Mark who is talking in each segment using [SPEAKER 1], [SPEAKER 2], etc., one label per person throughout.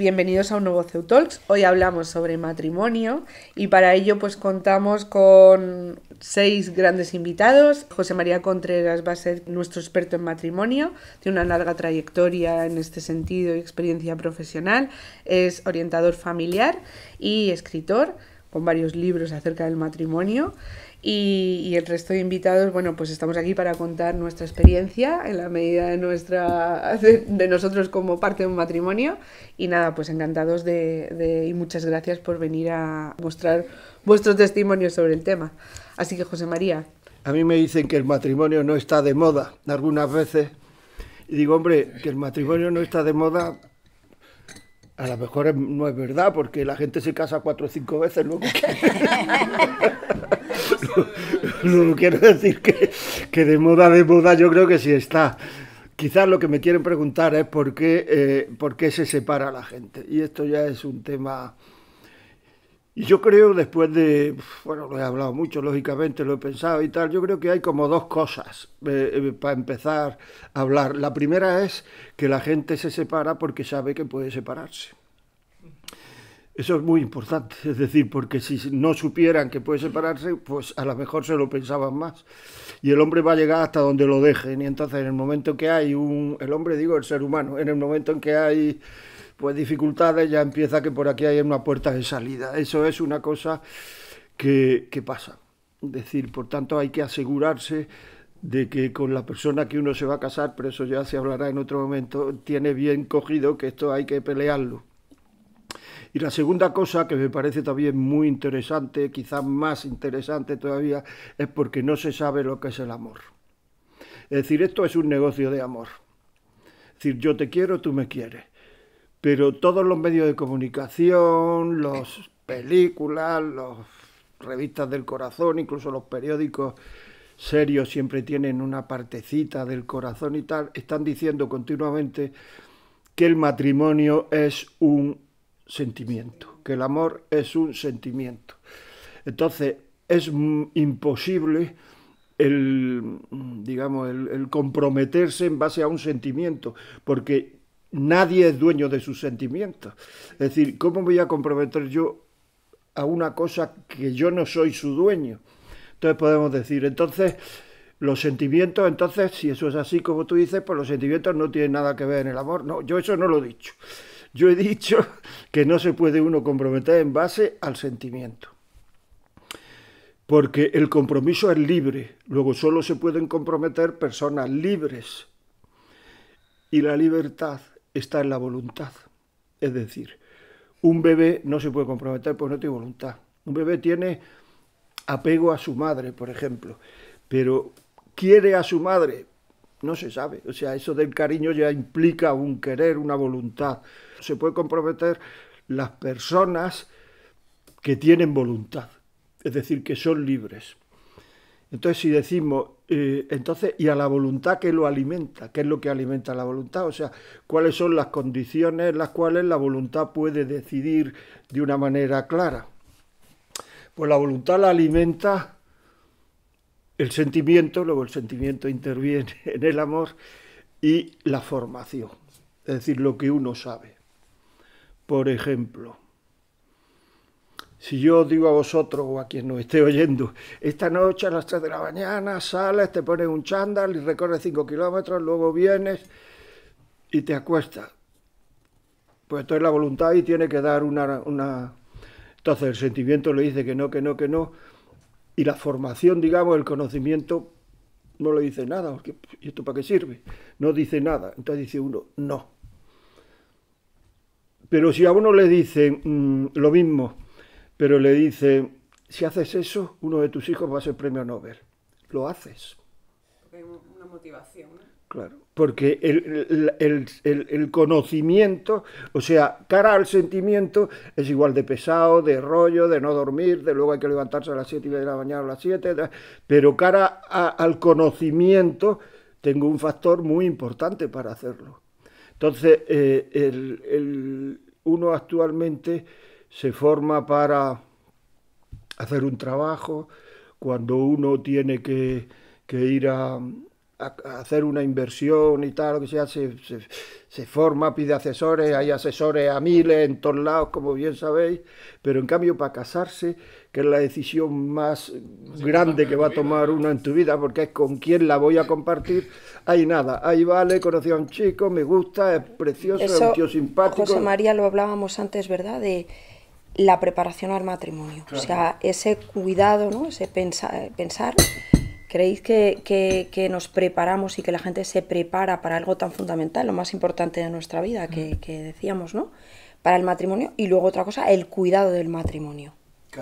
[SPEAKER 1] Bienvenidos a un nuevo Ceutalks. Hoy hablamos sobre matrimonio y para ello pues contamos con seis grandes invitados. José María Contreras va a ser nuestro experto en matrimonio, tiene una larga trayectoria en este sentido y experiencia profesional, es orientador familiar y escritor con varios libros acerca del matrimonio. Y, el resto de invitados, bueno, pues estamos aquí para contar nuestra experiencia en la medida de, nuestra, de, nosotros como parte de un matrimonio. Y nada, pues encantados de, y muchas gracias por venir a mostrar vuestros testimonios sobre el tema. Así que, José María.
[SPEAKER 2] A mí me dicen que el matrimonio no está de moda algunas veces. Y digo, hombre, que el matrimonio no está de moda a lo mejor no es verdad, porque la gente se casa cuatro o cinco veces luego. no, quiero decir que, que, de moda, de moda, yo creo que sí está. Quizás lo que me quieren preguntar es por qué, eh, por qué se separa la gente. Y esto ya es un tema... Y yo creo, después de, bueno, lo he hablado mucho, lógicamente, lo he pensado y tal, yo creo que hay como dos cosas eh, eh, para empezar a hablar. La primera es que la gente se separa porque sabe que puede separarse. Eso es muy importante, es decir, porque si no supieran que puede separarse, pues a lo mejor se lo pensaban más. Y el hombre va a llegar hasta donde lo dejen. Y entonces en el momento que hay un, el hombre digo el ser humano, en el momento en que hay pues dificultades ya empieza que por aquí hay una puerta de salida. Eso es una cosa que, que pasa. Es decir, por tanto hay que asegurarse de que con la persona que uno se va a casar, pero eso ya se hablará en otro momento, tiene bien cogido que esto hay que pelearlo y la segunda cosa que me parece también muy interesante, quizás más interesante todavía, es porque no se sabe lo que es el amor. Es decir, esto es un negocio de amor. Es decir, yo te quiero, tú me quieres. Pero todos los medios de comunicación, las películas, las revistas del corazón, incluso los periódicos serios siempre tienen una partecita del corazón y tal, están diciendo continuamente que el matrimonio es un sentimiento, que el amor es un sentimiento. Entonces, es imposible el, digamos, el, comprometerse en base a un sentimiento, porque nadie es dueño de sus sentimientos. Es decir, ¿cómo voy a comprometer yo a una cosa que yo no soy su dueño? Entonces podemos decir, entonces, los sentimientos, entonces, si eso es así como tú dices, pues los sentimientos no tienen nada que ver en el amor. No, yo eso no lo he dicho. Yo he dicho que no se puede uno comprometer en base al sentimiento. Porque el compromiso es libre. Luego solo se pueden comprometer personas libres. Y la libertad está en la voluntad. Es decir, un bebé no se puede comprometer porque no tiene voluntad. Un bebé tiene apego a su madre, por ejemplo, pero quiere a su madre, no se sabe. O sea, eso del cariño ya implica un querer, una voluntad. Se puede comprometer las personas que tienen voluntad, es decir, que son libres. Entonces, si decimos, eh, entonces, y a la voluntad qué lo alimenta, ¿qué es lo que alimenta la voluntad? O sea, ¿cuáles son las condiciones en las cuales la voluntad puede decidir de una manera clara? Pues la voluntad la alimenta el sentimiento, luego el sentimiento interviene en el amor y la formación, es decir, lo que uno sabe. Por ejemplo, si yo digo a vosotros o a quien nos esté oyendo, esta noche a las 3 de la mañana sales, te pones un chándal y recorres 5 kilómetros, luego vienes y te acuestas. Pues es la voluntad y tiene que dar una, una... Entonces el sentimiento le dice que no, que no, que no y la formación, digamos, el conocimiento no le dice nada. Porque, ¿Y esto para qué sirve? No dice nada. Entonces dice uno, no. Pero si a uno le dice mm, lo mismo, pero le dice si haces eso, uno de tus hijos va a ser premio Nobel. Lo haces.
[SPEAKER 3] Porque hay una motivación.
[SPEAKER 2] Claro porque el, conocimiento, o sea, cara al sentimiento, es igual de pesado, de rollo, de no dormir, de luego hay que levantarse a las 7 y media de la mañana a las 7, pero cara al conocimiento tengo un factor muy importante para hacerlo. Entonces, eh, uno actualmente se forma para hacer un trabajo, cuando uno tiene que ir a hacer una inversión y tal, lo que sea, se, forma, pide asesores, hay asesores a miles en todos lados, como bien sabéis, pero en cambio para casarse, que es la decisión más grande que va a tomar una uno en tu vida, porque es con quién la voy a compartir, hay nada, ahí vale, conocí a un chico, me gusta, es precioso, es un tío simpático. José
[SPEAKER 4] María, lo hablábamos antes, ¿verdad? De la preparación al matrimonio, o sea, ese cuidado, ¿no? Ese pensar ¿Creéis que, nos preparamos y que la gente se prepara para algo tan fundamental, lo más importante de nuestra vida, que, mm. decíamos, ¿no? Para el matrimonio y luego otra cosa, el cuidado del matrimonio.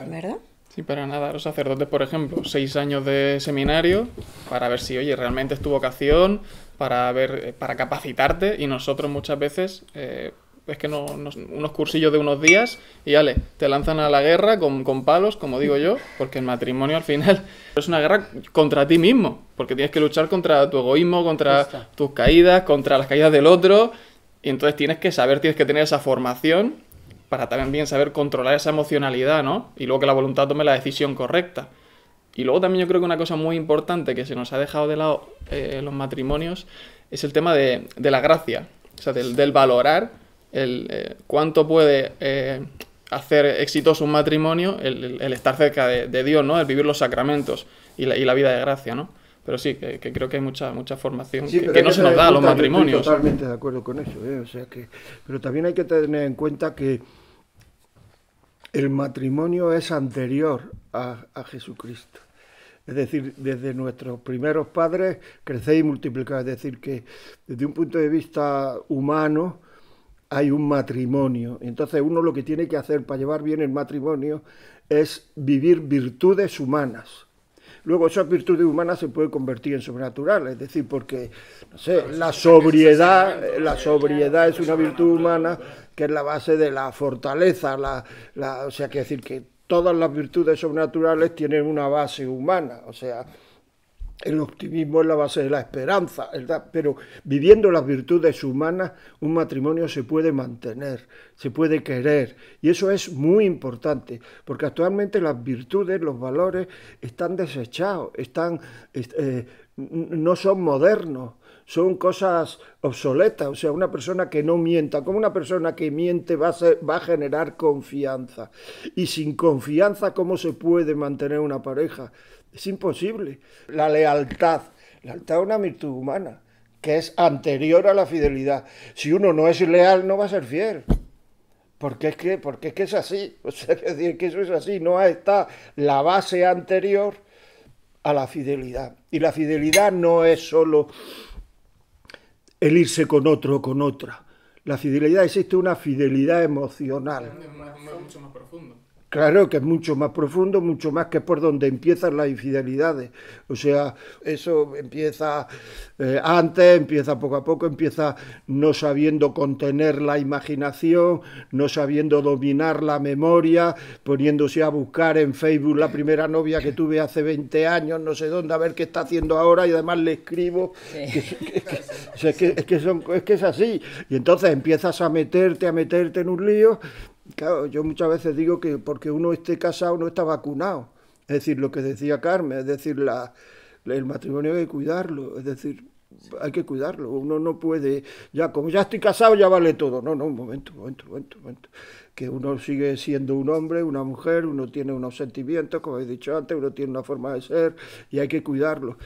[SPEAKER 4] ¿Verdad?
[SPEAKER 5] Sí, para nada. Los sacerdotes, por ejemplo, seis años de seminario para ver si, oye, realmente es tu vocación, para, ver, eh, para capacitarte y nosotros muchas veces... Eh, es que no, unos cursillos de unos días y te lanzan a la guerra con, palos, como digo yo, porque el matrimonio al final es una guerra contra ti mismo, porque tienes que luchar contra tu egoísmo, contra tus caídas, contra las caídas del otro, y entonces tienes que saber, tienes que tener esa formación para también saber controlar esa emocionalidad, ¿no? Y luego que la voluntad tome la decisión correcta. Y luego también yo creo que una cosa muy importante que se nos ha dejado de lado eh, en los matrimonios es el tema de, la gracia, o sea, del, del valorar el, eh, cuánto puede eh, hacer exitoso un matrimonio el, estar cerca de, Dios, ¿no? El vivir los sacramentos y la, vida de gracia, ¿no? Pero sí, que, creo que hay mucha mucha formación que, no se nos da a los matrimonios. totalmente
[SPEAKER 2] de acuerdo con eso, ¿eh? o sea que, pero también hay que tener en cuenta que el matrimonio es anterior a, Jesucristo. Es decir, desde nuestros primeros padres crecéis y multiplicáis. Es decir, que desde un punto de vista humano, hay un matrimonio. Entonces uno lo que tiene que hacer para llevar bien el matrimonio es vivir virtudes humanas. Luego esas virtudes humanas se pueden convertir en sobrenaturales, es decir, porque no sé, la sobriedad, la sobriedad es una virtud humana que es la base de la fortaleza, o sea, que decir que todas las virtudes sobrenaturales tienen una base humana, o sea, el optimismo es la base de la esperanza, pero viviendo las virtudes humanas, un matrimonio se puede mantener, se puede querer, y eso es muy importante, porque actualmente las virtudes, los valores están desechados, están, eh, no son modernos son cosas obsoletas. O sea, una persona que no mienta, como una persona que miente va a, va generar confianza. Y sin confianza, ¿cómo se puede mantener una pareja? Es imposible. La lealtad. La lealtad es una virtud humana que es anterior a la fidelidad. Si uno no es leal, no va a ser fiel. Porque es que, porque es, que es así. O sea, es decir, que eso es así. No está la base anterior a la fidelidad. Y la fidelidad no es solo el irse con otro o con otra. La fidelidad, existe una fidelidad emocional.
[SPEAKER 5] Es
[SPEAKER 2] Claro que es mucho más profundo, mucho más que por donde empiezan las infidelidades. O sea, eso empieza eh, antes, empieza poco a poco, empieza no sabiendo contener la imaginación, no sabiendo dominar la memoria, poniéndose a buscar en Facebook la primera novia que tuve hace 20 años, no sé dónde, a ver qué está haciendo ahora y además le escribo. es que es así. Y entonces empiezas a meterte, a meterte en un lío Claro, yo muchas veces digo que porque uno esté casado no está vacunado. Es decir, lo que decía Carmen, es decir, el matrimonio hay que cuidarlo, es decir, hay que cuidarlo. Uno no puede, ya como ya estoy casado ya vale todo. No, no, un momento, un momento, un momento, momento. Que uno sigue siendo un hombre, una mujer, uno tiene unos sentimientos, como he dicho antes, uno tiene una forma de ser y hay que cuidarlo.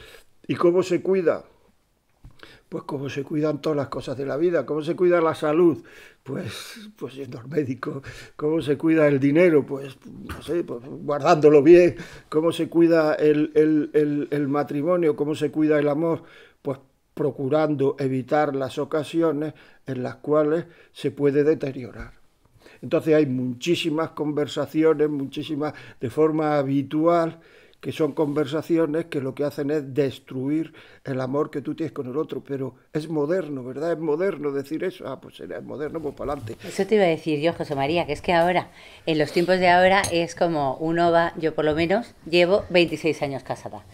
[SPEAKER 2] ¿Y cómo se cuida? Pues cómo se cuidan todas las cosas de la vida, cómo se cuida la salud, pues, pues siendo al médico, cómo se cuida el dinero, pues, no sé, pues, guardándolo bien, cómo se cuida el matrimonio, cómo se cuida el amor, pues procurando evitar las ocasiones en las cuales se puede deteriorar. Entonces hay muchísimas conversaciones, muchísimas de forma habitual que son conversaciones que lo que hacen es destruir el amor que tú tienes con el otro, pero es moderno, ¿verdad? Es moderno decir eso. Ah, pues será moderno, pues para adelante. Eso te iba
[SPEAKER 6] a decir yo, José María, que es que ahora, en los tiempos de ahora, es como uno va, yo por lo menos llevo 26 años casada.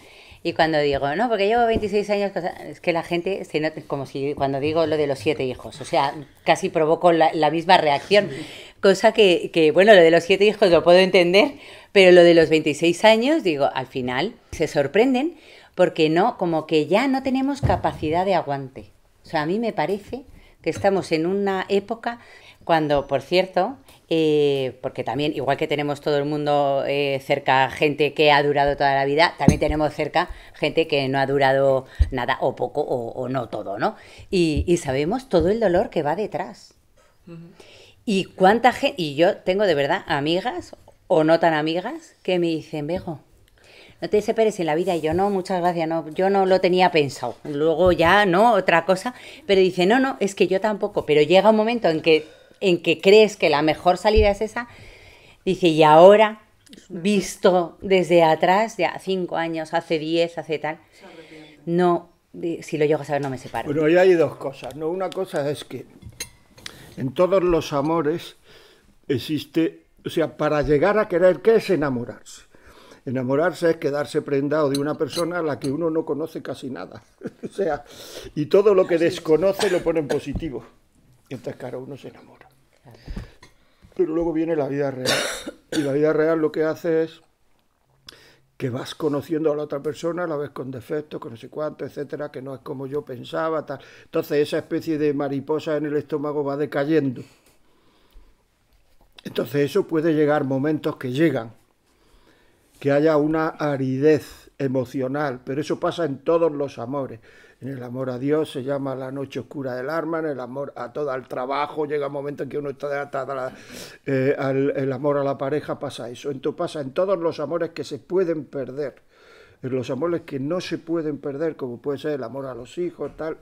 [SPEAKER 6] Y cuando digo, no, porque llevo 26 años, es que la gente se nota como si cuando digo lo de los siete hijos, o sea, casi provoco la, misma reacción. Cosa que, que, bueno, lo de los siete hijos lo puedo entender, pero lo de los 26 años, digo, al final se sorprenden porque no, como que ya no tenemos capacidad de aguante. O sea, a mí me parece que estamos en una época cuando, por cierto, eh, porque también, igual que tenemos todo el mundo eh, cerca gente que ha durado toda la vida, también tenemos cerca gente que no ha durado nada o poco o, no todo, ¿no? Y, sabemos todo el dolor que va detrás. Y cuánta y yo tengo de verdad amigas o no tan amigas que me dicen, vejo, no te desesperes en la vida. Y yo, no, muchas gracias, no, yo no lo tenía pensado. Luego ya, no, otra cosa. Pero dice, no, no, es que yo tampoco. Pero llega un momento en que en que crees que la mejor salida es esa, dice, y ahora, visto desde atrás, ya cinco años, hace diez, hace tal, no, si lo llego a saber no me separo. Bueno, ahí
[SPEAKER 2] hay dos cosas, ¿no? Una cosa es que en todos los amores existe, o sea, para llegar a querer, ¿qué es enamorarse? Enamorarse es quedarse prendado de una persona a la que uno no conoce casi nada. o sea, y todo lo que desconoce lo pone en positivo. Entonces, claro, uno se enamora. Pero luego viene la vida real. Y la vida real lo que hace es que vas conociendo a la otra persona, la ves con defectos, con no sé cuánto, etcétera, que no es como yo pensaba, tal. Entonces esa especie de mariposa en el estómago va decayendo. Entonces eso puede llegar momentos que llegan, que haya una aridez emocional, pero eso pasa en todos los amores. En el amor a Dios se llama la noche oscura del arma, en el amor a todo, el trabajo, llega un momento en que uno está atada, eh, al, el amor a la pareja pasa eso. Entonces pasa en todos los amores que se pueden perder, en los amores que no se pueden perder, como puede ser el amor a los hijos, tal,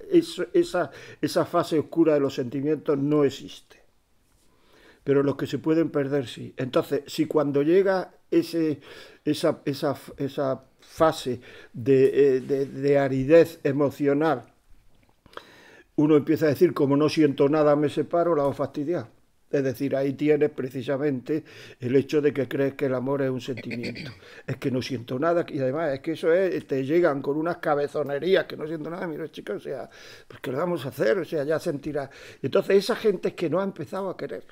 [SPEAKER 2] esa, esa fase oscura de los sentimientos no existe. Pero los que se pueden perder sí. Entonces, si cuando llega ese, esa, fase eh, de, aridez emocional, uno empieza a decir, como no siento nada, me separo, la voy a fastidiar. Es decir, ahí tienes precisamente el hecho de que crees que el amor es un sentimiento. Es que no siento nada y además es que eso es, eh, te llegan con unas cabezonerías que no siento nada. Mira, chicos, o sea, pues ¿qué lo vamos a hacer? O sea, ya sentirás. Entonces, esa gente es que no ha empezado a querer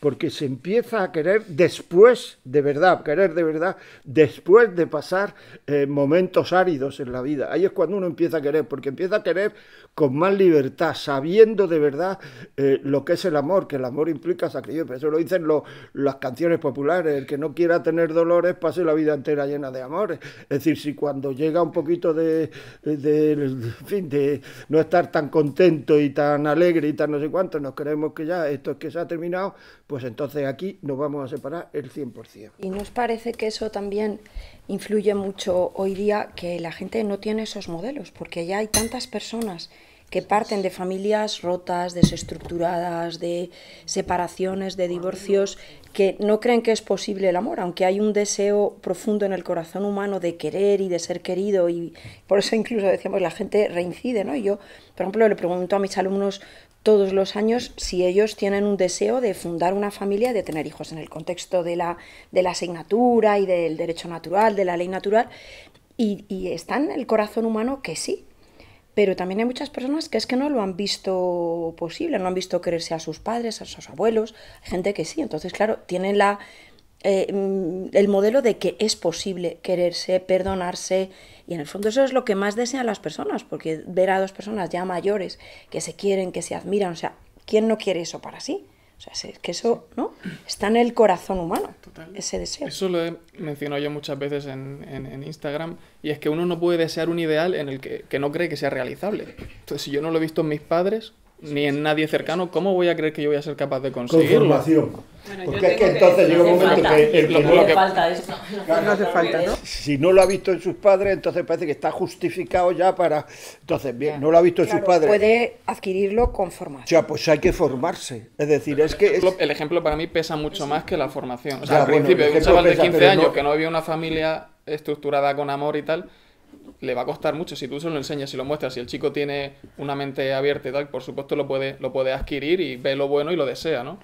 [SPEAKER 2] porque se empieza a querer después de verdad, querer de verdad, después de pasar eh, momentos áridos en la vida. Ahí es cuando uno empieza a querer, porque empieza a querer con más libertad, sabiendo de verdad eh, lo que es el amor, que el amor implica sacrificio. Eso lo dicen las canciones populares, el que no quiera tener dolores pase la vida entera llena de amores. Es decir, si cuando llega un poquito de, eh, de no estar tan contento y tan alegre y tan no sé cuánto, nos creemos que ya esto es que se ha terminado, pues entonces aquí nos vamos a separar el 100%.
[SPEAKER 4] ¿Y nos parece que eso también influye mucho hoy día que la gente no tiene esos modelos? Porque ya hay tantas personas que parten de familias rotas, desestructuradas, de separaciones, de divorcios, que no creen que es posible el amor, aunque hay un deseo profundo en el corazón humano de querer y de ser querido, y por eso incluso decíamos, la gente reincide, ¿no? Y yo, por ejemplo, le pregunto a mis alumnos todos los años si ellos tienen un deseo de fundar una familia de tener hijos en el contexto de la, de la asignatura y del derecho natural, de la ley natural. Y, y está en el corazón humano que sí, pero también hay muchas personas que es que no lo han visto posible, no han visto quererse a sus padres, a sus abuelos, gente que sí, entonces claro, tienen la, eh, mm, el modelo de que es posible quererse, perdonarse, y en el fondo eso es lo que más desean las personas, porque ver a dos personas ya mayores que se quieren, que se admiran, o sea, ¿quién no quiere eso para sí? O sea, es que eso ¿no? está en el corazón humano,
[SPEAKER 5] ese deseo. Eso lo he mencionado yo muchas veces en, Instagram, y es que uno no puede desear un ideal en el que, que no cree que sea realizable. Entonces, si yo no lo he visto en mis padres, ni en nadie cercano, ¿cómo voy a creer que yo voy a ser capaz de conseguirlo? Con formación. Porque es que, entonces llega un momento que no lo falta
[SPEAKER 7] esto. no, hace falta, ¿no?
[SPEAKER 2] Si no lo ha visto en sus padres, entonces parece que está justificado ya para entonces bien, no lo ha visto en sus padres. Puede adquirirlo con formación. O
[SPEAKER 5] sea, pues hay que
[SPEAKER 2] formarse, es decir, es
[SPEAKER 5] que el ejemplo para mí pesa mucho más que la formación. O sea, al principio, un chaval de 15 años que no había una familia estructurada con amor y tal, le va a costar mucho. Si tú se lo enseñas, si lo muestras, si el chico tiene una mente abierta y tal, por supuesto lo puede, lo puede adquirir y ve lo bueno y lo desea, ¿no?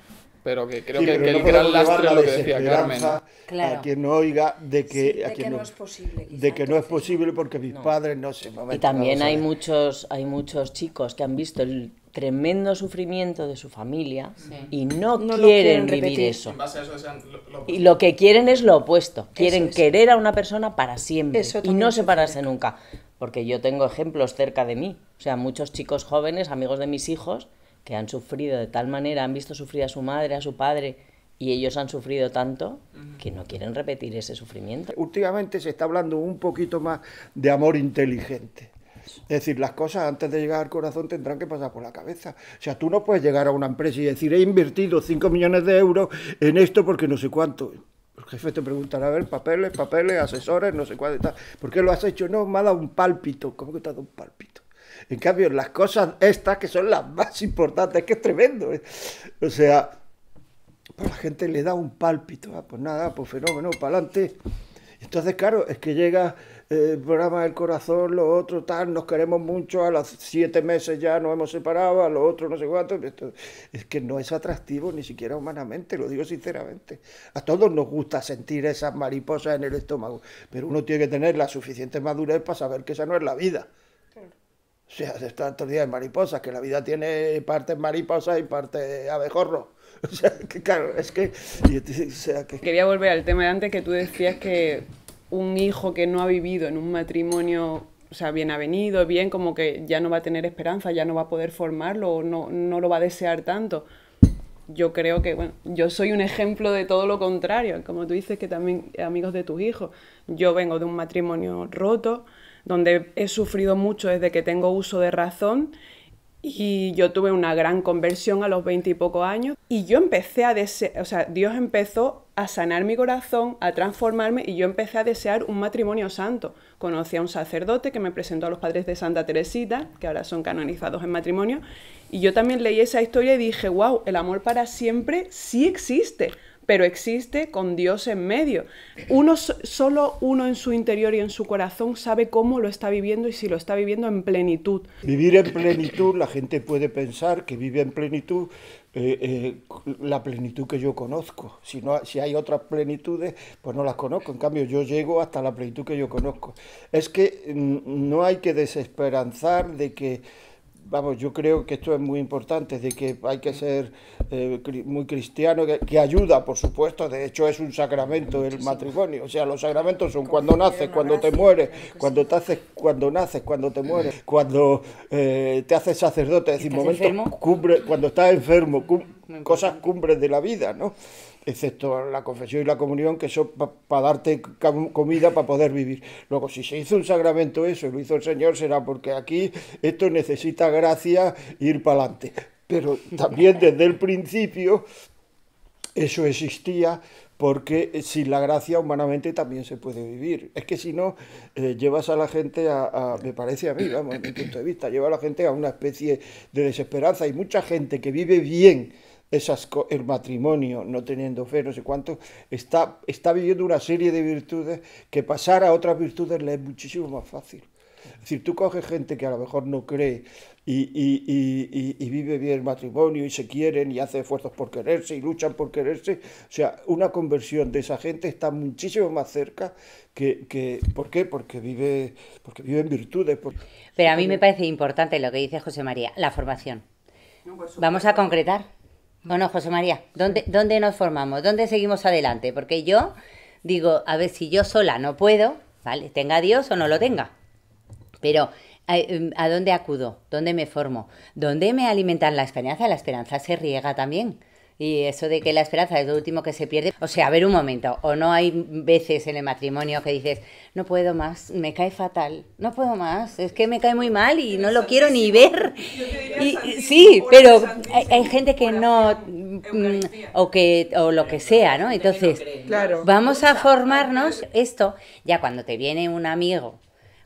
[SPEAKER 5] pero que creo que, no que, el gran lastre lo que decía Carmen. A
[SPEAKER 2] quien no oiga de que, de a quien que no, es posible. De que no es posible porque mis padres no se Y también hay
[SPEAKER 7] muchos, hay muchos chicos que han visto el tremendo sufrimiento de su familia y no, quieren, vivir eso. y lo que quieren es lo opuesto. Quieren querer a una persona para siempre y no separarse nunca. Porque yo tengo ejemplos cerca de mí. O sea, muchos chicos jóvenes, amigos de mis hijos, que han sufrido de tal manera, han visto sufrir a su madre, a su padre, y ellos han sufrido tanto que no quieren repetir ese sufrimiento.
[SPEAKER 2] Últimamente se está hablando un poquito más de amor inteligente. Es decir, las cosas antes de llegar al corazón tendrán que pasar por la cabeza. O sea, tú no puedes llegar a una empresa y decir, he invertido 5 millones de euros en esto porque no sé cuánto. El jefe te preguntará, a ver, papeles, papeles, asesores, no sé cuánto ¿Por qué lo has hecho? No, me ha un pálpito. ¿Cómo que te ha dado un pálpito? En cambio, las cosas estas, que son las más importantes, que es tremendo. ¿eh? O sea, pues la gente le da un pálpito. Ah, pues nada, pues fenómeno, para adelante. Entonces, claro, es que llega eh, el programa del corazón, lo otro, tal, nos queremos mucho, a los siete meses ya nos hemos separado, a lo otro no sé cuánto. es que no es atractivo ni siquiera humanamente, lo digo sinceramente. A todos nos gusta sentir esas mariposas en el estómago, pero uno tiene que tener la suficiente madurez para saber que esa no es la vida. O sea, de está todo el día mariposas, que la vida tiene partes mariposas y partes abejorro. O sea, que claro, es que, que... Quería
[SPEAKER 3] volver al tema de antes que tú decías que un hijo que no ha vivido en un matrimonio, o sea, bien avenido, bien, como que ya no va a tener esperanza, ya no va a poder formarlo, o no, no lo va a desear tanto. Yo creo que, bueno, yo soy un ejemplo de todo lo contrario, como tú dices que también amigos de tus hijos. Yo vengo de un matrimonio roto, donde he sufrido mucho desde que tengo uso de razón y yo tuve una gran conversión a los veinte y pocos años y yo empecé a desear, o sea, Dios empezó a sanar mi corazón, a transformarme y yo empecé a desear un matrimonio santo. Conocí a un sacerdote que me presentó a los padres de Santa Teresita, que ahora son canonizados en matrimonio, y yo también leí esa historia y dije, wow, el amor para siempre sí existe pero existe con Dios en medio. Uno, solo uno en su interior y en su corazón sabe cómo lo está viviendo y si lo está viviendo en plenitud. Vivir en plenitud,
[SPEAKER 2] la gente puede pensar que vive en plenitud eh, eh, la plenitud que yo conozco. Si, no, si hay otras plenitudes, pues no las conozco. En cambio, yo llego hasta la plenitud que yo conozco. Es que mm, no hay que desesperanzar de que vamos, yo creo que esto es muy importante, de que hay que ser eh, muy cristiano, que, ayuda, por supuesto, de hecho es un sacramento el matrimonio, o sea, los sacramentos son cuando naces, cuando te mueres, cuando te haces, cuando naces, cuando te mueres, cuando eh, te haces sacerdote, es decir, cuando estás enfermo, cosas cumbres de la vida, ¿no? excepto la confesión y la comunión, que son para darte comida para poder vivir. Luego, si se hizo un sacramento eso y lo hizo el Señor, será porque aquí esto necesita gracia ir para adelante. Pero también desde el principio eso existía porque sin la gracia humanamente también se puede vivir. Es que si no, eh, llevas a la gente a, me parece a mí, vamos, desde mi punto de vista, lleva a la gente a una especie de desesperanza. Y mucha gente que vive bien, esas, el matrimonio, no teniendo fe, no sé cuánto, está, está viviendo una serie de virtudes que pasar a otras virtudes le es muchísimo más fácil. Es decir, tú coges gente que a lo mejor no cree y, vive bien el matrimonio y se quieren y hace esfuerzos por quererse y luchan por quererse. O sea, una conversión de esa gente está muchísimo más cerca que... ¿Por qué? Porque vive, porque vive en virtudes. Pero a mí me parece
[SPEAKER 6] importante lo que dice José María, la formación. Vamos a concretar. Bueno, José María, ¿dónde, nos formamos? ¿Dónde seguimos adelante? Porque yo digo, a ver, si yo sola no puedo, ¿vale? Tenga Dios o no lo tenga. Pero eh, em, ¿A dónde acudo? ¿Dónde me formo? ¿Dónde me alimentan la esperanza? La esperanza se riega también. Y eso de que la esperanza es lo último que se pierde. O sea, a ver un momento, o no hay veces en el matrimonio que dices, no puedo más, me cae fatal, no puedo más, es que me cae muy mal y no lo quiero ni ver. sí, pero hay, gente que no, mm, o, que, o lo que sea, ¿no? Entonces, vamos a formarnos esto, ya cuando te viene un amigo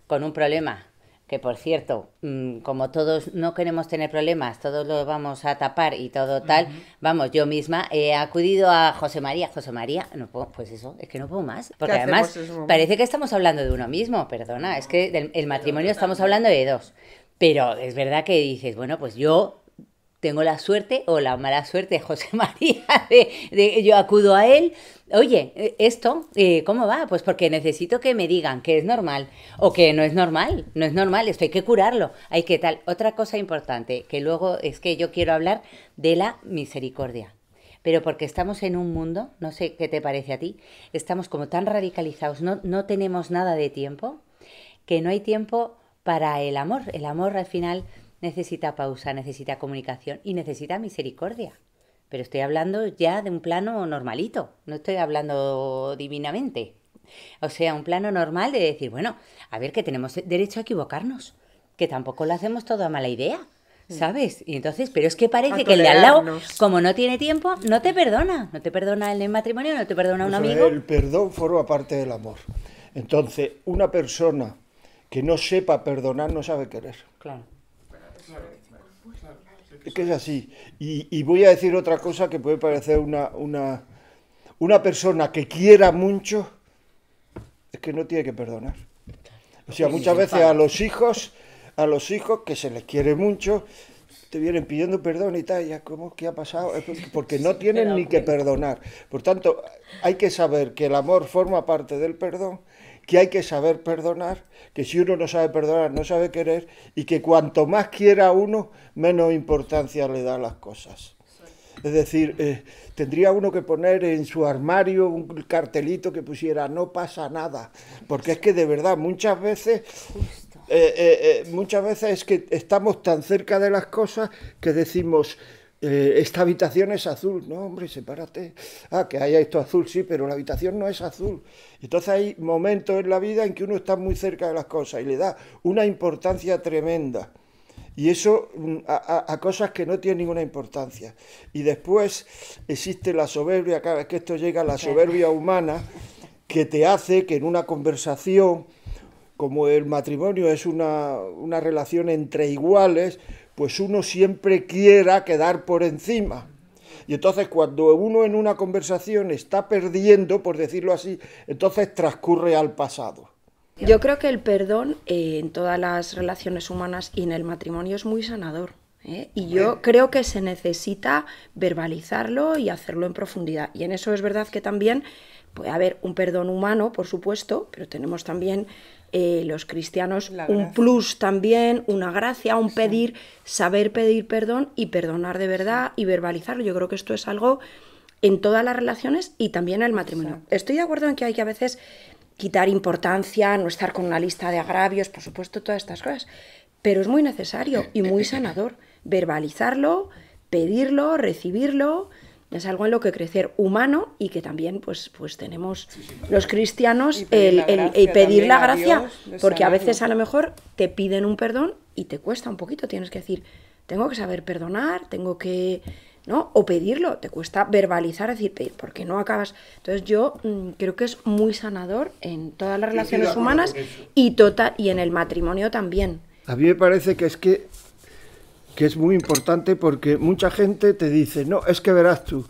[SPEAKER 6] con un problema que por cierto, mm, como todos no queremos tener problemas, todos lo vamos a tapar y todo tal, vamos, yo misma he acudido a José María, José María, no puedo, pues eso, es que no puedo más, porque además parece que estamos hablando de uno mismo, perdona, es que del el matrimonio estamos hablando de dos. Pero es verdad que dices, bueno, pues yo tengo la suerte o la mala suerte, José María, de, yo acudo a él. Oye, e, esto, eh, ¿cómo va? Pues porque necesito que me digan que es normal o que no es normal, no es normal, esto hay que curarlo, hay que tal. Otra cosa importante, que luego es que yo quiero hablar de la misericordia. Pero porque estamos en un mundo, no sé qué te parece a ti, estamos como tan radicalizados, no, no tenemos nada de tiempo, que no hay tiempo para el amor. El amor al final necesita pausa, necesita comunicación y necesita misericordia. Pero estoy hablando ya de un plano normalito, no estoy hablando divinamente. O sea, un plano normal de decir, bueno, a ver que tenemos derecho a equivocarnos, que tampoco lo hacemos todo a mala idea, mm. ¿sabes? Y entonces, pero es que parece que el de al lado, como no tiene tiempo, no te perdona, no te perdona el matrimonio, no te perdona un amigo. El
[SPEAKER 2] perdón forma parte del amor. Entonces, una persona que no sepa perdonar no sabe querer. Claro es que es así. Y, voy a decir otra cosa que puede parecer una, una, una persona que quiera mucho, es que no tiene que perdonar. O sea, muchas veces a los hijos, a los hijos que se les quiere mucho, te vienen pidiendo perdón y tal, ya como que ha pasado, porque no tienen ni que perdonar. Por tanto, hay que saber que el amor forma parte del perdón que hay que saber perdonar, que si uno no sabe perdonar, no sabe querer, y que cuanto más quiera uno, menos importancia le da a las cosas. Es decir, eh, tendría uno que poner en su armario un cartelito que pusiera no pasa nada, porque es que de verdad muchas veces eh, eh, muchas veces es que estamos tan cerca de las cosas que decimos eh, esta habitación es azul. No, hombre, sepárate. Ah, que haya esto azul, sí, pero la habitación no es azul. Entonces hay momentos en la vida en que uno está muy cerca de las cosas y le da una importancia tremenda. Y eso mm, a, a cosas que no tienen ninguna importancia. Y después existe la soberbia, cada vez que esto llega, la soberbia humana, que te hace que en una conversación como el matrimonio es una, relación entre iguales, pues uno siempre quiera quedar por encima. Y entonces cuando uno en una conversación está perdiendo, por decirlo así, entonces transcurre al pasado.
[SPEAKER 4] Yo creo que el perdón eh, en todas las relaciones humanas y en el matrimonio es muy sanador. ¿eh? Y yo creo que se necesita verbalizarlo y hacerlo en profundidad. Y en eso es verdad que también puede haber un perdón humano, por supuesto, pero tenemos también eh, los cristianos un plus también, una gracia, un pedir, saber pedir perdón y perdonar de verdad y verbalizarlo. Yo creo que esto es algo en todas las relaciones y también en el matrimonio. Estoy de acuerdo en que hay que a veces quitar importancia, no estar con una lista de agravios, por supuesto, todas estas cosas, pero es muy necesario eh, y muy eh, sanador verbalizarlo, pedirlo, recibirlo es algo en lo que crecer humano y que también pues, pues tenemos los cristianos el, pedir la gracia, porque a veces a lo mejor te piden un perdón y te cuesta un poquito, tienes que decir, tengo que saber perdonar, tengo que, ¿no? O pedirlo, te cuesta verbalizar, decir, pedir, porque no acabas. Entonces yo mm, creo que es muy sanador en todas las relaciones humanas y, total, y en el matrimonio también.
[SPEAKER 2] A mí me parece que es que que es muy importante porque mucha gente te dice, no, es que verás tú,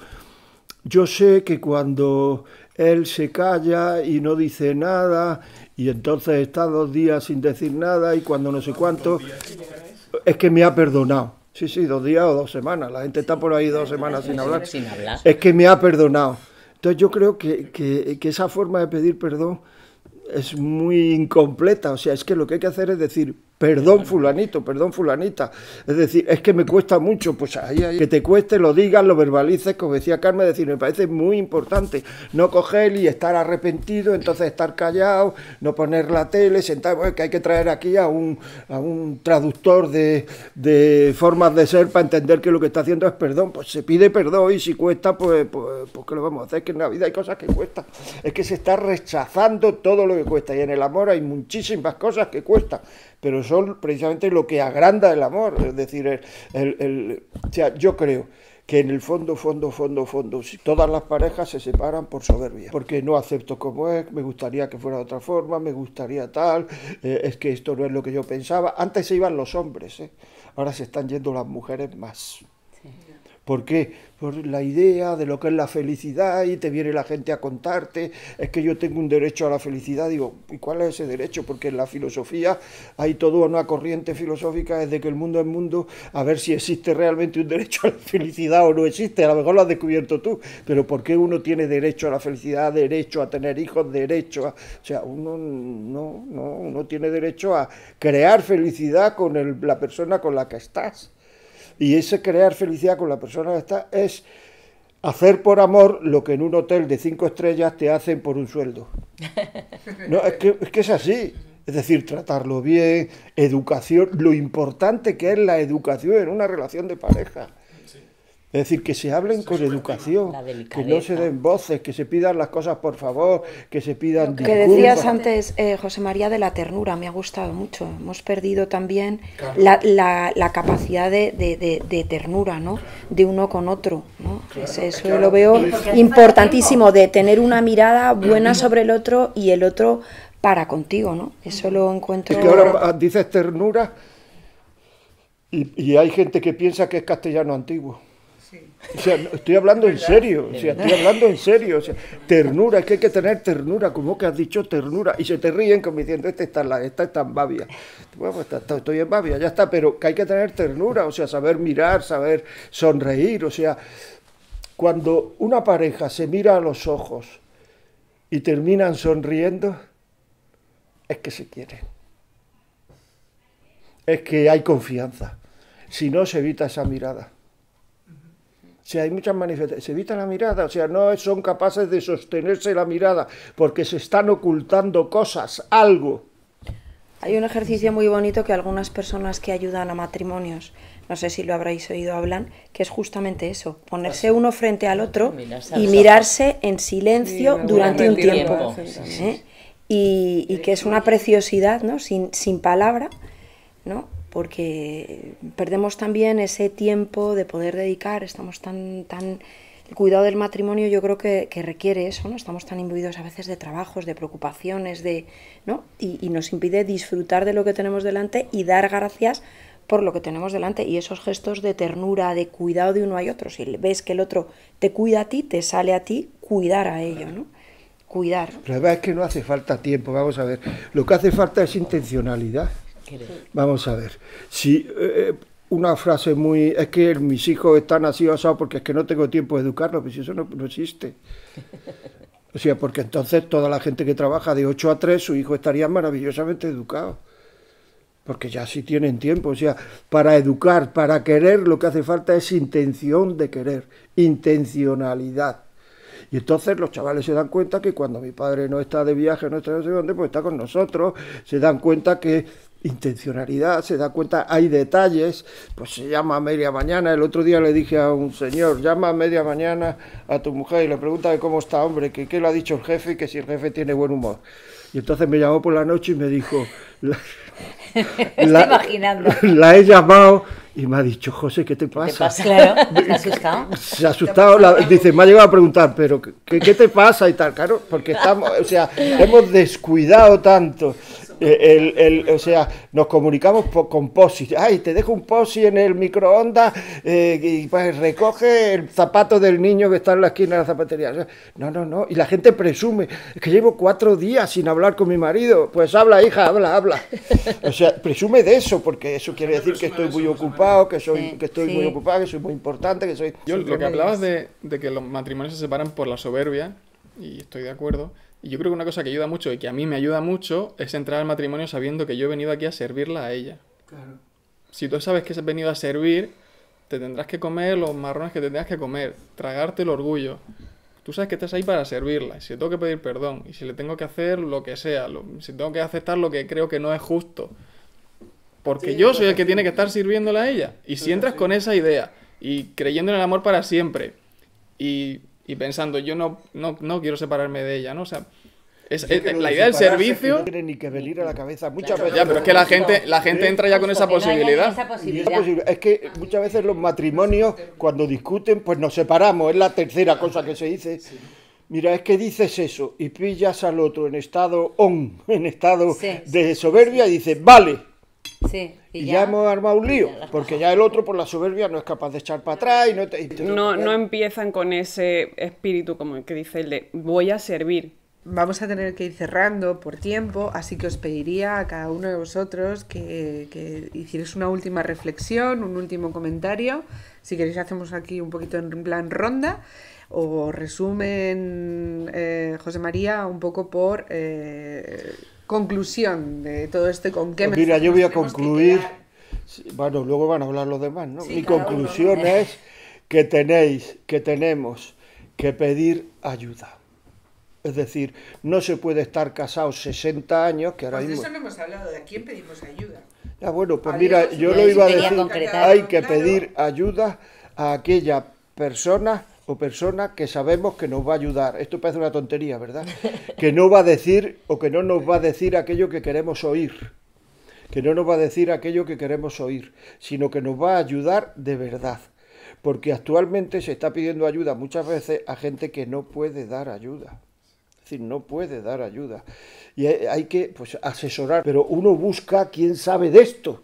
[SPEAKER 2] yo sé que cuando él se calla y no dice nada, y entonces está dos días sin decir nada, y cuando no sé cuánto, es que me ha perdonado. Sí, sí, dos días o dos semanas. La gente está por ahí dos semanas sin hablar. Es que me ha perdonado. Entonces yo creo que, que esa forma de pedir perdón es muy incompleta. O sea, es que lo que hay que hacer es decir, Perdón fulanito, perdón fulanita. Es decir, es que me cuesta mucho, pues ahí, ahí. que te cueste, lo digas, lo verbalices, como decía Carmen, es decir, me parece muy importante no coger y estar arrepentido, entonces estar callado, no poner la tele, sentar, pues, que hay que traer aquí a un, traductor de, formas de ser para entender que lo que está haciendo es perdón, pues se pide perdón y si cuesta, pues, pues, pues que lo vamos a hacer, que en la vida hay cosas que cuestan, es que se está rechazando todo lo que cuesta y en el amor hay muchísimas cosas que cuestan pero son precisamente lo que agranda el amor. Es decir, el, sea, yo creo que en el fondo, fondo, fondo, fondo, todas las parejas se separan por soberbia, porque no acepto como es, me gustaría que fuera de otra forma, me gustaría tal, eh, es que esto no es lo que yo pensaba. Antes se iban los hombres, ¿eh? ahora se están yendo las mujeres más. ¿Por qué? por la idea de lo que es la felicidad y te viene la gente a contarte, es que yo tengo un derecho a la felicidad, digo, ¿y cuál es ese derecho? Porque en la filosofía hay toda una corriente filosófica desde que el mundo es mundo, a ver si existe realmente un derecho a la felicidad o no existe, a lo mejor lo has descubierto tú, pero ¿por qué uno tiene derecho a la felicidad, derecho a tener hijos, derecho a... O sea, uno no, no, uno tiene derecho a crear felicidad con la persona con la que estás. Y ese crear felicidad con la persona que está es hacer por amor lo que en un hotel de cinco estrellas te hacen por un sueldo. No, es que es, que es así. Es decir, tratarlo bien, educación, lo importante que es la educación en una relación de pareja. Es decir, que se hablen con educación, que no se den voces, que se pidan las cosas por favor, que se pidan Lo Que decías
[SPEAKER 4] antes, eh, José María, de la ternura, me ha gustado mucho. Hemos perdido también la, capacidad de, ternura, ¿no? De uno con otro, ¿no? eso lo veo importantísimo, de tener una mirada buena sobre el otro y el otro para contigo,
[SPEAKER 2] ¿no? Eso lo encuentro... ahora ah, dices ternura y hay gente que piensa que es castellano antiguo sea, estoy hablando en serio, o sea, estoy hablando en serio, o sea, ternura, que hay que tener ternura, como que has dicho ternura, y se te ríen como diciendo, este está, esta está en babia. Bueno, pues, estoy en babia, ya está, pero que hay que tener ternura, o sea, saber mirar, saber sonreír, o sea, cuando una pareja se mira a los ojos y terminan sonriendo, es que se quieren, es que hay confianza, si no se evita esa mirada. Si hay muchas manifestaciones, se evita la mirada, o sea, no son capaces de sostenerse la mirada porque se están ocultando cosas, algo.
[SPEAKER 4] Hay un ejercicio muy bonito que algunas personas que ayudan a matrimonios, no sé si lo habréis oído hablar, que es justamente eso, ponerse ah, uno frente al otro ah, y mirarse en silencio durante un tiempo. ¿eh? Y, que es una preciosidad, ¿no? Sin, sin palabra, ¿no? porque perdemos también ese tiempo de poder dedicar, estamos tan, tan el cuidado del matrimonio yo creo que, que, requiere eso, ¿no? Estamos tan imbuidos a veces de trabajos, de preocupaciones, de, ¿no? Y, nos impide disfrutar de lo que tenemos delante y dar gracias por lo que tenemos delante. Y esos gestos de ternura, de cuidado de uno a otro, si ves que el otro te cuida a ti, te sale a ti cuidar a ello, ¿no? Cuidar.
[SPEAKER 2] La verdad es que no hace falta tiempo, vamos a ver. Lo que hace falta es intencionalidad. Vamos a ver. Si, eh, una frase muy... Es que mis hijos están así osados porque es que no tengo tiempo de educarlos, pues eso no, no existe. O sea, porque entonces toda la gente que trabaja de 8 a 3, su hijo estaría maravillosamente educado. Porque ya sí tienen tiempo. O sea, para educar, para querer, lo que hace falta es intención de querer, intencionalidad. Y entonces los chavales se dan cuenta que cuando mi padre no está de viaje, no está no sé dónde, pues está con nosotros, se dan cuenta que intencionalidad, se dan cuenta, hay detalles, pues se llama a media mañana, el otro día le dije a un señor, llama a media mañana a tu mujer y le pregunta de cómo está, hombre, que qué le ha dicho el jefe y que si el jefe tiene buen humor. Y entonces me llamó por la noche y me dijo, la,
[SPEAKER 6] imaginando.
[SPEAKER 2] la he llamado y me ha dicho, José, ¿qué te pasa? Claro, asustado? Se ha asustado, dice, me ha llegado a preguntar, pero ¿qué, ¿qué, te pasa? Y tal, claro, porque estamos, o sea, hemos descuidado tanto el, o sea, nos comunicamos con posi. Ay, te dejo un posi en el microondas eh, y pues recoge el zapato del niño que está en la esquina de la zapatería. no, no, no. Y la gente presume. Es que llevo cuatro días sin hablar con mi marido. Pues habla, hija, habla, habla. O sea, presume de eso, porque eso quiere decir que estoy muy ocupado, que soy, que estoy muy ocupado, que soy muy importante, que soy. Yo lo que hablabas de,
[SPEAKER 5] de que los matrimonios se separan por la soberbia, y estoy de acuerdo. Y yo creo que una cosa que ayuda mucho y que a mí me ayuda mucho es entrar al matrimonio sabiendo que yo he venido aquí a servirla a ella. Claro. Si tú sabes que has venido a servir, te tendrás que comer los marrones que te tendrás que comer, tragarte el orgullo. Tú sabes que estás ahí para servirla. Y si le tengo que pedir perdón, y si le tengo que hacer lo que sea, si tengo que aceptar lo que creo que no es justo. Porque yo soy el que tiene que estar sirviéndola a ella. Y si entras con esa idea y creyendo en el amor para siempre y y pensando, yo no, no, quiero separarme de ella, ¿no? O sea, la idea del servicio.
[SPEAKER 2] No tiene ni que venir a la cabeza Ya, pero es que la gente, la gente entra ya con esa posibilidad. Es que muchas veces los matrimonios, cuando discuten, pues nos separamos. Es la tercera cosa que se dice. Mira, es que dices eso y pillas al otro en estado on, en estado de soberbia y dices, vale, y, ya, hemos armado un lío, porque ya el otro por la soberbia no es capaz de echar para atrás y no no,
[SPEAKER 3] empiezan con ese espíritu como el que dice el de voy a servir. Vamos
[SPEAKER 1] a tener que ir cerrando por tiempo, así que os pediría a cada uno de vosotros que, que hicierais una última reflexión, un último comentario. Si queréis hacemos aquí un poquito en plan ronda o resumen, eh, José María, un poco por... Eh, conclusión de todo esto? ¿Con qué pues Mira, yo voy a
[SPEAKER 2] concluir. bueno, luego van a hablar los demás, ¿no? Mi conclusión es que tenéis, que tenemos que pedir ayuda. Es decir, no se puede estar casado 60 años, que ahora pues mismo... De eso
[SPEAKER 1] no hemos hablado, ¿de quién pedimos ayuda?
[SPEAKER 2] Ya, bueno, pues mira, yo lo iba a decir, hay que pedir ayuda a aquella persona o persona que sabemos que nos va a ayudar. Esto parece una tontería, ¿verdad? Que no va a decir o que no nos va a decir aquello que queremos oír. Que no nos va a decir aquello que queremos oír, sino que nos va a ayudar de verdad. Porque actualmente se está pidiendo ayuda muchas veces a gente que no puede dar ayuda. Es decir, no puede dar ayuda. Y hay que pues, asesorar. Pero uno busca quién sabe de esto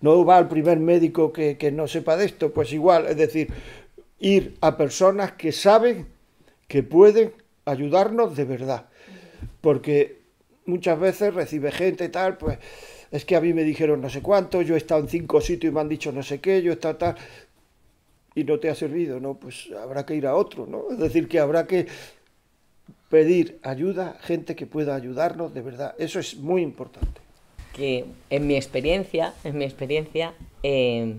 [SPEAKER 2] no va al primer médico que, que, no sepa de esto, pues igual, es decir, ir a personas que saben que pueden ayudarnos de verdad. Porque muchas veces recibe gente y tal, pues es que a mí me dijeron no sé cuánto, yo he estado en cinco sitios y me han dicho no sé qué, yo he estado tal, y no te ha servido, ¿no? Pues habrá que ir a otro, ¿no? Es decir, que habrá que pedir ayuda, gente que pueda ayudarnos de verdad. Eso es muy importante.
[SPEAKER 7] Que en mi experiencia, en mi experiencia, eh,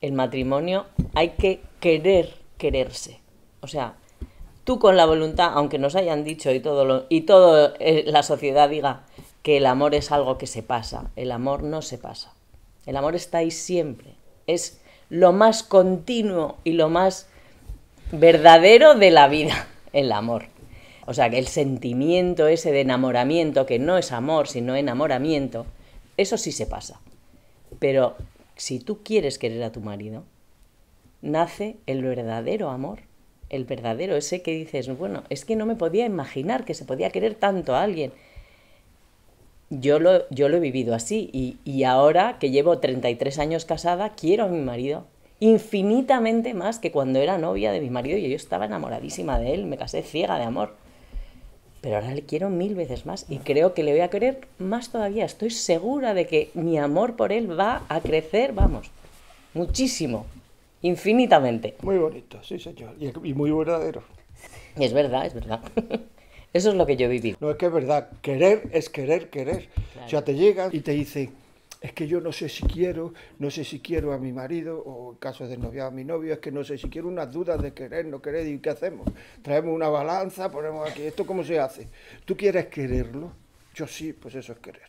[SPEAKER 7] el matrimonio hay que querer quererse. O sea, tú con la voluntad, aunque nos hayan dicho y todo lo, y toda eh, la sociedad diga que el amor es algo que se pasa, el amor no se pasa. El amor está ahí siempre. Es lo más continuo y lo más verdadero de la vida, el amor. O sea, que el sentimiento ese de enamoramiento, que no es amor, sino enamoramiento, eso sí se pasa. Pero si tú quieres querer a tu marido, nace el verdadero amor, el verdadero, ese que dices, bueno, es que no me podía imaginar que se podía querer tanto a alguien. Yo lo, yo lo he vivido así y, y ahora que llevo 33 años casada, quiero a mi marido infinitamente más que cuando era novia de mi marido y yo estaba enamoradísima de él, me casé ciega de amor. Pero ahora le quiero mil veces más y creo que le voy a querer más todavía. Estoy segura de que mi amor por él va a crecer, vamos, muchísimo infinitamente. Muy bonito, sí señor, y, muy verdadero. Es verdad, es verdad. Eso es lo que yo viví.
[SPEAKER 2] No, es que es verdad, querer es querer, querer. ya O te llegan y te dicen, es que yo no sé si quiero, no sé si quiero a mi marido, o en caso de novia a mi novio, es que no sé si quiero unas dudas de querer, no querer, y ¿qué hacemos? Traemos una balanza, ponemos aquí, ¿esto cómo se hace? ¿Tú quieres quererlo? Yo sí, pues eso es querer.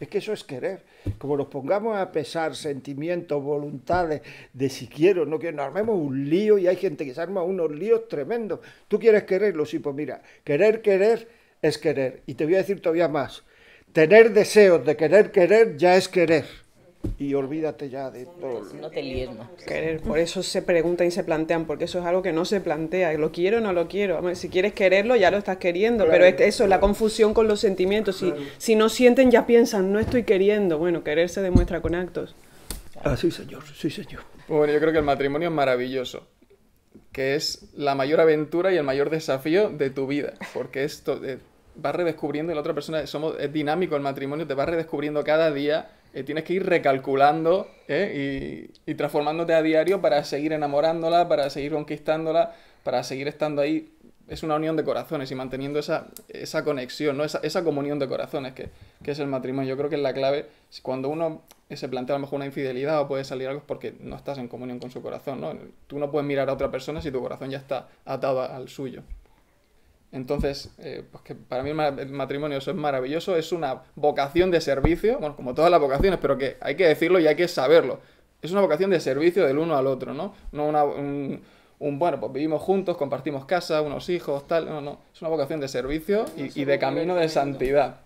[SPEAKER 2] Es que eso es querer. Como nos pongamos a pesar sentimientos, voluntades de si quiero, no quiero, nos armemos un lío y hay gente que se arma unos líos tremendos. ¿Tú quieres quererlo? Sí, pues mira, querer, querer es querer. Y te voy a decir todavía más. Tener deseos de querer, querer ya es querer y olvídate ya de todo.
[SPEAKER 3] No te líes Querer, por eso se preguntan y se plantean, porque eso es algo que no se plantea, lo quiero o no lo quiero. si quieres quererlo, ya lo estás queriendo, pero eso, es la confusión con los sentimientos. Si, si no sienten, ya piensan, no
[SPEAKER 5] estoy queriendo. Bueno, querer se demuestra con actos.
[SPEAKER 2] Ah, sí, señor, sí, señor.
[SPEAKER 5] Bueno, yo creo que el matrimonio es maravilloso, que es la mayor aventura y el mayor desafío de tu vida, porque esto... va eh, vas redescubriendo y la otra persona somos, es dinámico el matrimonio, te vas redescubriendo cada día eh, tienes que ir recalculando ¿eh? y, transformándote a diario para seguir enamorándola, para seguir conquistándola, para seguir estando ahí. Es una unión de corazones y manteniendo esa, esa conexión, esa, comunión de corazones que, es el matrimonio. Yo creo que es la clave. Cuando uno se plantea a lo mejor una infidelidad o puede salir algo porque no estás en comunión con su corazón. Tú no puedes mirar a otra persona si tu corazón ya está atado al suyo. Entonces, eh, pues para mí el matrimonio eso es maravilloso, es una vocación de servicio, bueno, como todas las vocaciones, pero que hay que decirlo y hay que saberlo. Es una vocación de servicio del uno al otro, ¿no? No un, bueno, pues vivimos juntos, compartimos casa, unos hijos, tal, no, no. Es una vocación de servicio y, de camino de santidad.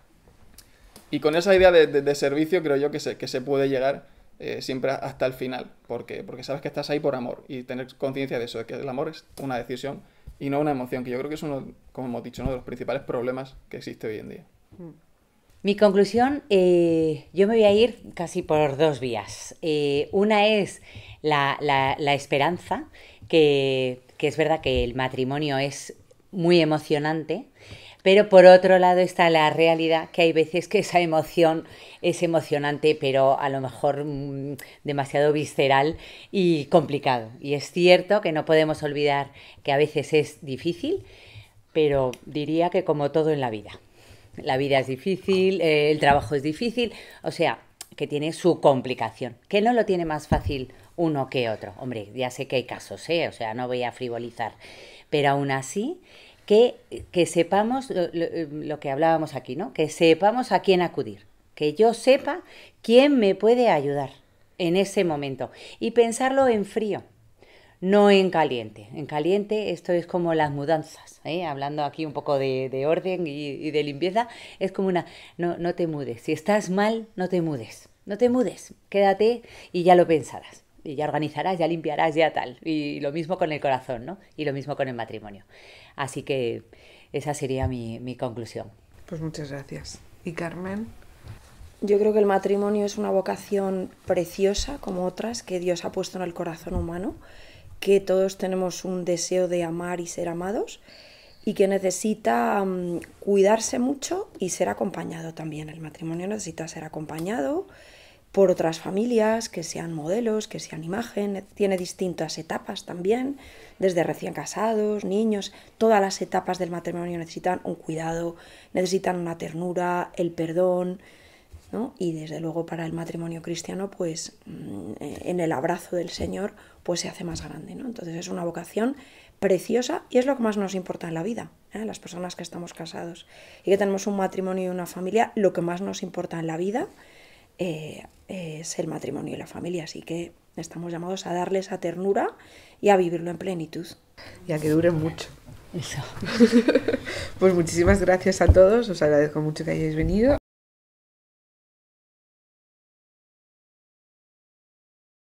[SPEAKER 5] Y con esa idea de, servicio creo yo que se, que se puede llegar eh, siempre hasta el final, porque, porque sabes que estás ahí por amor y tener conciencia de eso, de que el amor es una decisión y no una emoción, que yo creo que es uno, como hemos dicho, uno de los principales problemas que existe hoy en día.
[SPEAKER 6] Mm. Mi conclusión, eh, yo me voy a ir casi por dos vías. Eh, una es la, esperanza, que, que, es verdad que el matrimonio es muy emocionante. Pero por otro lado está la realidad, que hay veces que esa emoción es emocionante, pero a lo mejor mm, demasiado visceral y complicado. Y es cierto que no podemos olvidar que a veces es difícil, pero diría que como todo en la vida. La vida es difícil, eh, el trabajo es difícil, o sea, que tiene su complicación, que no lo tiene más fácil uno que otro. Hombre, ya sé que hay casos, ¿eh? o sea, no voy a frivolizar, pero aún así que, sepamos lo, que hablábamos aquí, ¿no? Que sepamos a quién acudir, que yo sepa quién me puede ayudar en ese momento y pensarlo en frío. No en caliente. En caliente esto es como las mudanzas. ¿eh? Hablando aquí un poco de, orden y, de limpieza, es como una... No, no te mudes. Si estás mal, no te mudes. No te mudes. Quédate y ya lo pensarás y ya organizarás, ya limpiarás, ya tal. Y lo mismo con el corazón, ¿no? Y lo mismo con el matrimonio. Así que esa sería mi, conclusión.
[SPEAKER 1] Pues muchas gracias.
[SPEAKER 4] ¿Y Carmen? Yo creo que el matrimonio es una vocación preciosa, como otras, que Dios ha puesto en el corazón humano, que todos tenemos un deseo de amar y ser amados y que necesita mm, cuidarse mucho y ser acompañado también. El matrimonio necesita ser acompañado, por otras familias que sean modelos, que sean imagen, tiene distintas etapas también, desde recién casados, niños, todas las etapas del matrimonio necesitan un cuidado, necesitan una ternura, el perdón, Y desde luego para el matrimonio cristiano, pues mm, en el abrazo del Señor, pues se hace más grande, Entonces es una vocación preciosa y es lo que más nos importa en la vida, ¿eh? las personas que estamos casados y que tenemos un matrimonio y una familia, lo que más nos importa en la vida es eh, el eh, matrimonio y la familia. Así que estamos llamados a darle esa ternura y a vivirlo en plenitud.
[SPEAKER 1] Y a que dure mucho.
[SPEAKER 2] pues muchísimas gracias a todos, os agradezco mucho que hayáis venido